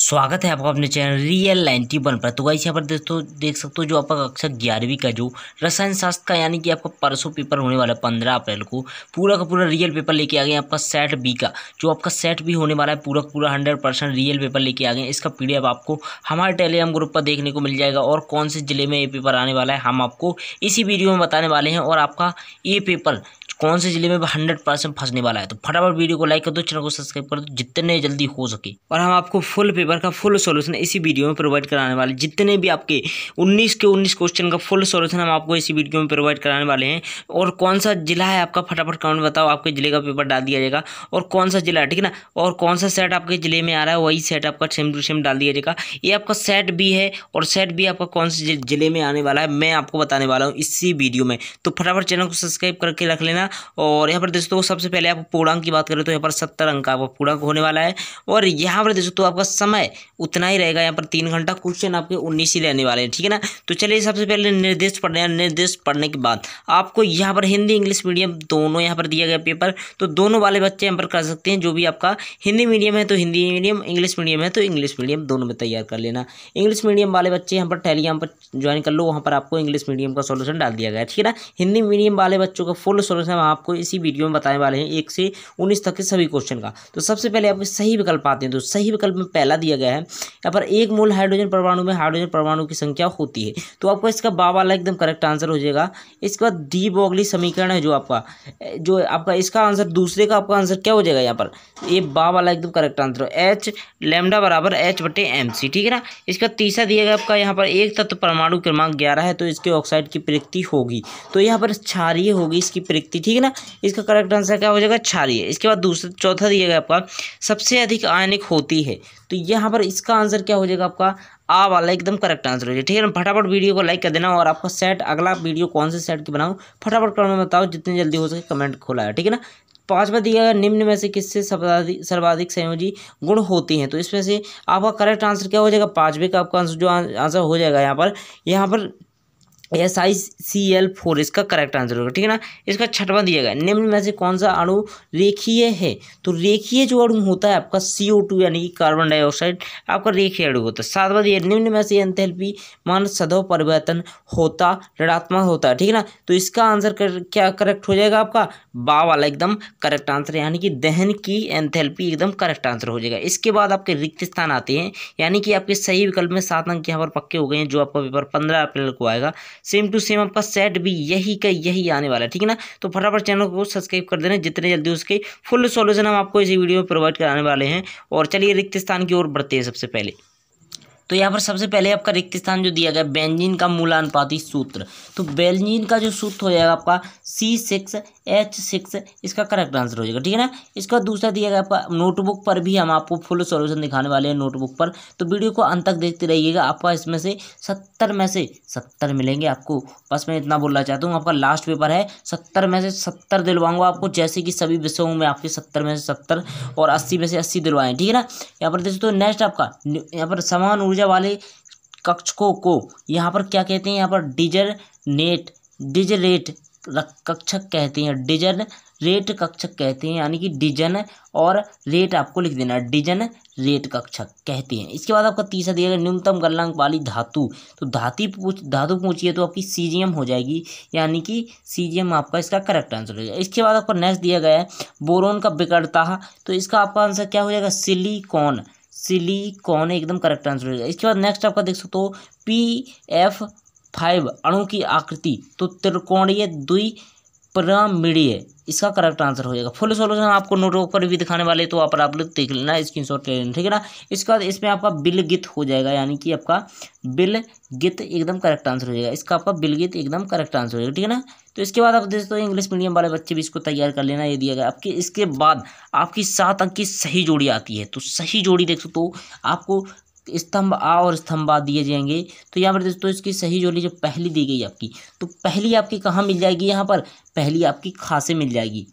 स्वागत है आपका अपने चैनल रियल नाइन्टी वन पर तो वैसे यहाँ पर दोस्तों देख सकते हो जो आपका कक्षा ग्यारहवीं का जो रसायन शास्त्र का यानी कि आपका परसों पेपर होने वाला है पंद्रह अप्रैल को पूरा का पूरा रियल पेपर लेके आ गए आपका सेट बी का जो आपका सेट भी होने वाला है पूरा पूरा हंड्रेड परसेंट रियल पेपर लेके आ गए इसका पी आपको हमारे टेलीग्राम ग्रुप पर देखने को मिल जाएगा और कौन से जिले में ये पेपर आने वाला है हम आपको इसी वीडियो में बताने वाले हैं और आपका ये पेपर कौन से जिले में हंड्रेड परसेंट फंसने वाला है तो फटाफट वीडियो को लाइक कर दो चैनल को सब्सक्राइब कर दो जितने जल्दी हो सके और हम आपको फुल पेपर का फुल सॉल्यूशन इसी वीडियो में प्रोवाइड कराने वाले जितने भी आपके 19 के 19 क्वेश्चन का फुल सॉल्यूशन हम आपको इसी वीडियो में प्रोवाइड कराने वाले हैं और कौन सा जिला है आपका फटाफट कमेंट बताओ आपके ज़िले का पेपर डाल दिया जाएगा और कौन सा जिला है ठीक है ना और कौन सा सेट आपके ज़िले में आ रहा है वही सेट आपका सेम टू सेम डाल दिया जाएगा ये आपका सेट भी है और सेट भी आपका कौन से ज़िले में आने वाला है मैं आपको बताने वाला हूँ इसी वीडियो में तो फटाफट चैनल को सब्सक्राइब करके रख लेना और यहाँ पर दोस्तों सबसे पहले आप पूर्णांक की बात करें तो यहाँ पर सत्तर अंक आपका पूर्णांक होने वाला है और यहाँ पर दोस्तों आपका सम समय उतना ही रहेगा यहाँ पर तीन घंटा क्वेश्चन आपके उन्नीस ही रहने वाले हैं ठीक है ना तो चलिए सबसे पहले निर्देश पढ़ रहे हैं निर्देश पढ़ने के बाद आपको यहाँ पर हिंदी इंग्लिश मीडियम दोनों यहाँ पर दिया गया पेपर तो दोनों वाले बच्चे यहाँ पर कर सकते हैं जो भी आपका हिंदी मीडियम है तो हिंदी मीडियम इंग्लिश मीडियम है तो इंग्लिश मीडियम दोनों में तैयार कर लेना इंग्लिश मीडियम वाले बच्चे यहाँ पर टैली यहाँ पर ज्वाइन कर लो वहाँ पर आपको इंग्लिश मीडियम का सोल्यूशन डाल दिया गया ठीक है ना हिंदी मीडियम वाले बच्चों का फुल सोल्यूशन आपको इसी वीडियो में बताने वाले हैं एक से उन्नीस तक के सभी क्वेश्चन का तो सबसे पहले आपके सही विकल्प आते हैं तो सही विकल्प में पहला दिया गया है यहाँ पर एक मोल हाइड्रोजन परमाणु में हाइड्रोजन परमाणु की संख्या होती है तो आपको इसका बा वाला एकदम करेक्ट आंसर हो जाएगा इसके बाद डी बोगली समीकरण है जो आपका जो आपका इसका आंसर दूसरे का आपका आंसर क्या हो जाएगा यहाँ पर ये बा वाला एकदम करेक्ट आंसर हो एच लेमडा बराबर एच बटे एम सी ठीक है ना इसका तीसरा दिया गया आपका यहाँ पर एक तत्व परमाणु क्रमांक ग्यारह है तो इसके ऑक्साइड की प्रकृति होगी तो यहाँ पर क्षारीय होगी इसकी प्रकृति ठीक है ना इसका करेक्ट आंसर क्या हो जाएगा क्षारीय इसके बाद दूसरा चौथा दिया गया आपका सबसे अधिक आयनिक होती है तो यहाँ पर इसका आंसर क्या हो जाएगा आपका आ वाला एकदम करेक्ट आंसर हो जाएगा ठीक है ना फटाफट वीडियो को लाइक कर देना और आपका सेट अगला वीडियो कौन से सेट की बनाऊँ फटाफट कमेंट में बताओ जितनी जल्दी हो सके कमेंट खोला है ठीक है ना पांचवा दिया गया निम्न में से किससे सर्वाधिक संयोजी गुण होती हैं तो इसमें से आपका करेक्ट आंसर क्या हो जाएगा पांचवे का आपका आंसर जो आंसर हो जाएगा यहाँ पर यहाँ पर S I C L four इसका करेक्ट आंसर होगा ठीक है ना इसका छठवा दिया गया निम्न में से कौन सा अणु रेखीय है तो रेखीय जो अणु होता है आपका सी ओ टू यानी कि कार्बन डाइऑक्साइड आपका रेखीय अणु होता है सातवा दिया निम्न में से एंथेल्पी मान सदैव परिवर्तन होता ऋणात्मक होता है ठीक है ना तो इसका आंसर कर, क्या करेक्ट हो जाएगा आपका बा वाला एकदम करेक्ट आंसर यानी कि दहन की एंथेल्पी एकदम करेक्ट आंसर हो जाएगा इसके बाद आपके रिक्त स्थान आते हैं यानी कि आपके सही विकल्प में सात अंक यहाँ पर पक्के हो गए हैं जो आपका पेपर पंद्रह अप्रैल को आएगा सेम टू सेम आपका सेट भी यही का यही आने वाला है ठीक है ना तो फटाफट चैनल को सब्सक्राइब कर देना जितने जल्दी उसके फुल सॉल्यूशन हम आपको इसी वीडियो में प्रोवाइड कराने वाले हैं और चलिए रिक्त स्थान की ओर बढ़ते हैं सबसे पहले तो यहाँ पर सबसे पहले आपका रिक्त स्थान जो दिया गया बेंजीन का मूलानुपाती सूत्र तो बेंजीन का जो सूत्र हो जाएगा आपका सी सिक्स एच सिक्स इसका करेक्ट आंसर हो जाएगा ठीक है ना इसका दूसरा दिया गया नोटबुक पर भी हम आपको फुल सॉल्यूशन दिखाने वाले हैं नोटबुक पर तो वीडियो को अंत तक देखते रहिएगा आपका इसमें से सत्तर में से सत्तर मिलेंगे आपको बस मैं इतना बोलना चाहता हूँ आपका लास्ट पेपर है सत्तर में से सत्तर दिलवाऊंगा आपको जैसे कि सभी विषयों में आपके सत्तर में से सत्तर और अस्सी में से अस्सी दिलवाएँ ठीक है ना यहाँ पर तो नेक्स्ट आपका यहाँ पर समान ऊर्जा वाले कक्षकों को यहाँ पर क्या कहते हैं यहाँ पर डिजर नेट डिजरेट कक्षक कहते हैं डिजन रेट कक्षक कहते हैं यानी कि डिजन और रेट आपको लिख देना है डिजन रेट कक्षक कहते हैं इसके बाद आपका तीसरा दिया गया न्यूनतम गलनांक वाली धातु तो धाती पूछ धातु पूछिए तो आपकी सीजियम हो जाएगी यानी कि सीजियम आपका इसका करेक्ट आंसर हो जाएगा इसके बाद आपका नेक्स्ट दिया गया है बोरोन का बिगड़ता तो इसका आपका आंसर क्या हो जाएगा सिली सिलिकॉन एकदम करेक्ट आंसर हो जाएगा इसके बाद नेक्स्ट आपका देख सकते हो पी एफ फाइव अणु की आकृति तो त्रिकोणीय द्वि प्रमिड़ीय इसका करेक्ट आंसर हो जाएगा फुल सॉल्यूशन आपको नोटबुक पर भी दिखाने वाले तो आप आप लोग देख लेना स्क्रीन शॉट ले लेना ठीक है ना इसके बाद इसमें आपका बिल गित हो जाएगा यानी कि आपका बिल गित एकदम करेक्ट आंसर हो जाएगा इसका आपका बिल गित एकदम करेक्ट आंसर हो जाएगा ठीक है ना तो इसके बाद आप देखते हो इंग्लिश मीडियम वाले बच्चे भी इसको तैयार कर लेना ये दिया गया आपके इसके बाद आपकी सात अंक की सही जोड़ी आती है तो सही जोड़ी देख सकते हो आपको स्तंभ आ और स्तंभ आ दिए जाएंगे तो यहाँ पर दोस्तों इसकी सही जोड़ी जो पहली दी गई आपकी तो पहली आपकी कहाँ मिल जाएगी यहाँ पर पहली आपकी खासे मिल जाएगी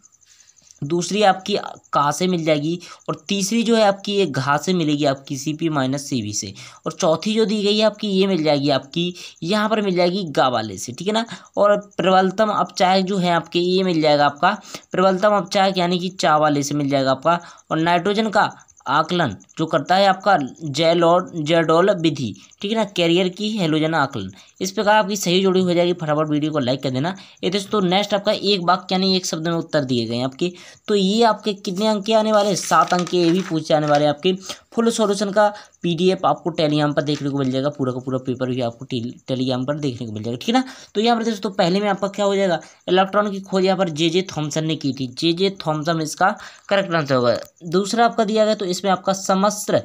दूसरी आपकी कहाँ से मिल जाएगी और तीसरी जो है आपकी ये घा से मिलेगी आपकी C P minus C V से और चौथी जो दी गई है आपकी ये मिल जाएगी आपकी यहाँ पर मिल जाएगी गा वाले से ठीक है ना और प्रबलतम अपचाय जो है आपके ये मिल जाएगा आपका प्रबलतम अपचायक यानी कि चा वाले से मिल जाएगा आपका और नाइट्रोजन का आकलन जो करता है आपका जेलोड जेडोल विधि ठीक है ना कैरियर की हेलोजन आकलन इस प्रकार आपकी सही जोड़ी हो जाएगी फटाफट वीडियो को लाइक कर देना ये दोस्तों नेक्स्ट आपका एक वाक्य यानी एक शब्द में उत्तर दिए गए हैं आपके तो ये आपके कितने अंक आने वाले सात अंक ये भी पूछे आने वाले आपके फुल सॉल्यूशन का पीडीएफ आपको टेलीग्राम पर देखने को मिल जाएगा पूरा का पूरा पेपर भी आपको टेलीग्राम पर देखने को मिल जाएगा ठीक है ना तो यहाँ पर दोस्तों पहले में आपका क्या हो जाएगा इलेक्ट्रॉन की खोज यहाँ पर जे जे थॉम्सन ने की थी जे जे थॉम्सन इसका करेक्ट आंसर होगा दूसरा आपका दिया गया तो इसमें आपका समस्त्र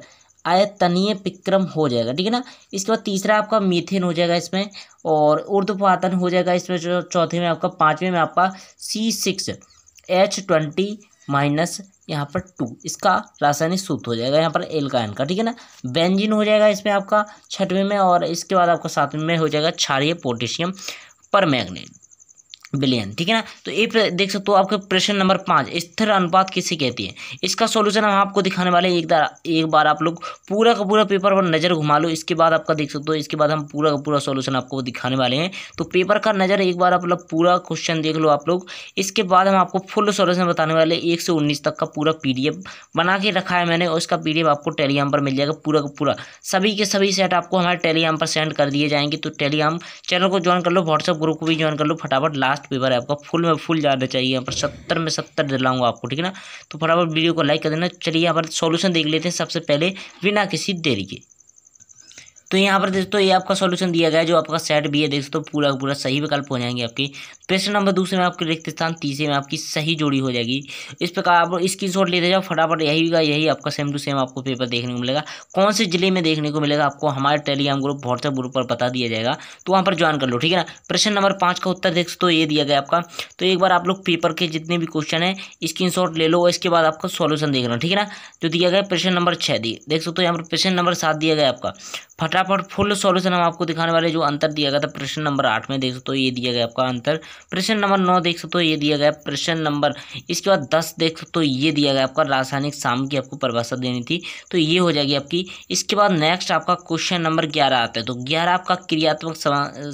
आयतनीय विक्रम हो जाएगा ठीक है ना इसके बाद तीसरा आपका मीथेन हो जाएगा इसमें और उर्दपातन हो जाएगा इसमें चौथे में आपका पाँचवें में आपका C six H twenty minus यहाँ पर टू इसका रासायनिक सूत्र हो जाएगा यहाँ पर एल्काइन का ठीक है ना बेंजीन हो जाएगा इसमें आपका छठवें में और इसके बाद आपका सातवें में हो जाएगा क्षारिय पोटेशियम पर मैग्नेट बिलियन ठीक है ना तो ये देख सकते हो आपका प्रश्न नंबर पाँच स्थिर अनुपात किसे कहती है इसका सॉल्यूशन हम आपको दिखाने वाले हैं एक बार एक बार आप लोग पूरा का पूरा पेपर पर नज़र घुमा लो इसके बाद आपका देख सकते हो इसके बाद हम पूरा का पूरा सॉल्यूशन आपको दिखाने वाले हैं तो पेपर का नज़र एक बार आप लोग पूरा क्वेश्चन देख लो आप लोग इसके बाद हम आपको फुल सॉल्यूशन बताने वाले एक से उन्नीस तक का पूरा पी बना के रखा है मैंने और इसका पी आपको टेलीग्राम पर मिल जाएगा पूरा का पूरा सभी के सभी सेट आपको हमारे टेलीग्राम पर सेंड कर दिए जाएंगे तो टेलीग्राम चैनल को ज्वाइन कर लो व्हाट्सअप ग्रुप को भी ज्वाइन कर लो फटाफट लास्ट लास्ट पेपर है आपका फुल में फुल जाना चाहिए यहाँ पर सत्तर में सत्तर दिलाऊंगा आपको ठीक है ना तो फटाफट वीडियो को लाइक कर देना चलिए यहाँ पर सॉल्यूशन देख लेते हैं सबसे पहले बिना किसी देरी के तो यहाँ पर दोस्तों ये आपका सॉल्यूशन दिया गया है जो आपका सेट भी है देख सकते हो पूरा पूरा सही विकल्प हो जाएंगे आपके प्रश्न नंबर दूसरे में आपके रिक्त स्थान तीसरे में आपकी सही जोड़ी हो जाएगी इस प्रकार आप स्क्रीन शॉट लेते जाओ फटाफट यही का यही आपका सेम टू सेम आपको पेपर देखने को मिलेगा कौन से जिले में देखने को मिलेगा आपको हमारे टेलीग्राम ग्रुप व्हाट्सएप ग्रुप पर बता दिया जाएगा तो वहाँ पर ज्वाइन कर लो ठीक है ना प्रश्न नंबर पाँच का उत्तर देख सकते ये दिया गया आपका तो एक बार आप लोग पेपर के जितने भी क्वेश्चन है स्क्रीन ले लो और इसके बाद आपका सॉल्यूशन देख लो ठीक है ना जो दिया गया प्रश्न नंबर छः दिए देख सकते हो यहाँ पर प्रश्न नंबर सात दिया गया आपका फटाफट यहाँ पर फुल सॉल्यूशन हम आपको दिखाने वाले जो अंतर दिया गया था प्रश्न नंबर आठ में देख सकते हो ये दिया गया आपका अंतर प्रश्न नंबर नौ देख सकते हो ये दिया गया प्रश्न नंबर इसके बाद दस देख सकते हो ये दिया गया आपका रासायनिक शाम की आपको परिभाषा देनी थी तो ये हो जाएगी आपकी इसके बाद नेक्स्ट आपका क्वेश्चन नंबर ग्यारह आता है तो ग्यारह आपका क्रियात्मक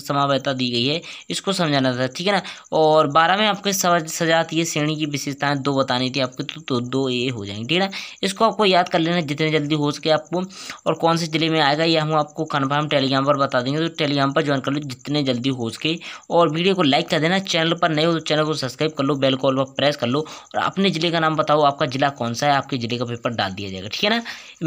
समावयता दी गई है इसको समझाना था ठीक है ना और बारह में आपके सजातीय श्रेणी की विशेषताएं दो बतानी थी आपको तो, तो दो ये हो जाएंगे ठीक है ना इसको आपको याद कर लेना जितने जल्दी हो सके आपको और कौन से जिले में आएगा यह हम आप आपको कन्फर्म टेलीग्राम पर बता देंगे तो टेलीग्राम पर ज्वाइन कर लो जितने जल्दी हो सके और वीडियो को लाइक कर देना चैनल पर नए हो तो चैनल को सब्सक्राइब कर लो बेल कॉल पर प्रेस कर लो और अपने ज़िले का नाम बताओ आपका ज़िला कौन सा है आपके ज़िले का पेपर डाल दिया जाएगा ठीक है ना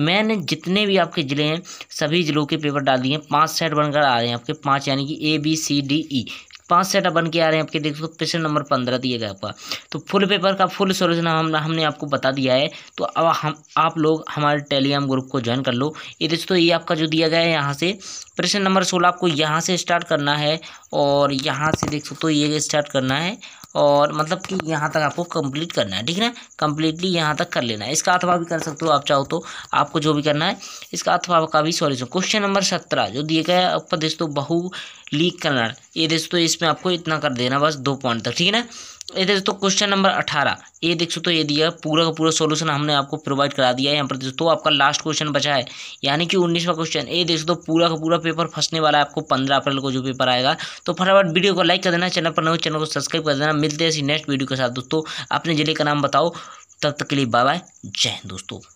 मैंने जितने भी आपके ज़िले हैं सभी ज़िलों के पेपर डाल दिए हैं पाँच सेट बनकर आ रहे हैं आपके पाँच यानी कि A B C D E पांच सेट बन के आ रहे हैं आपके देख सकते क्वेश्चन नंबर पंद्रह दिया गया आपका तो फुल पेपर का फुल सोल्यूशन हम हमने आपको बता दिया है तो अब हम आप लोग हमारे टेलीग्राम ग्रुप को ज्वाइन कर लो ये दोस्तों ये आपका जो दिया गया है यहाँ से प्रश्न नंबर सोलह आपको यहाँ से स्टार्ट करना है और यहाँ से देख सकते हो ये स्टार्ट करना है और मतलब कि यहाँ तक आपको कंप्लीट करना है ठीक है ना कंप्लीटली यहाँ तक कर लेना है इसका अथवा भी कर सकते हो आप चाहो तो आपको जो भी करना है इसका अथवा का भी सॉल्यूशन क्वेश्चन नंबर सत्रह जो दिए गए आपका दोस्तों बहु लीक करना ये दोस्तों इसमें आपको इतना कर देना बस दो पॉइंट तक ठीक है ना ये दोस्तों क्वेश्चन नंबर अठारह ये देख सकते हो तो ये दिया पूरा का पूरा सॉल्यूशन हमने आपको प्रोवाइड करा दिया है यहाँ पर दोस्तों आपका लास्ट क्वेश्चन बचा है यानी कि उन्नीसवा क्वेश्चन ये देख सकते तो पूरा का पूरा पेपर फंसने वाला है आपको पंद्रह अप्रैल को जो पेपर आएगा तो फटाफट वीडियो को लाइक कर देना चैनल पर नए चैनल को सब्सक्राइब कर देना मिलते हैं इसी नेक्स्ट वीडियो के साथ दोस्तों अपने जिले का नाम बताओ तब तक के लिए बाय बाय जय हिंद दोस्तों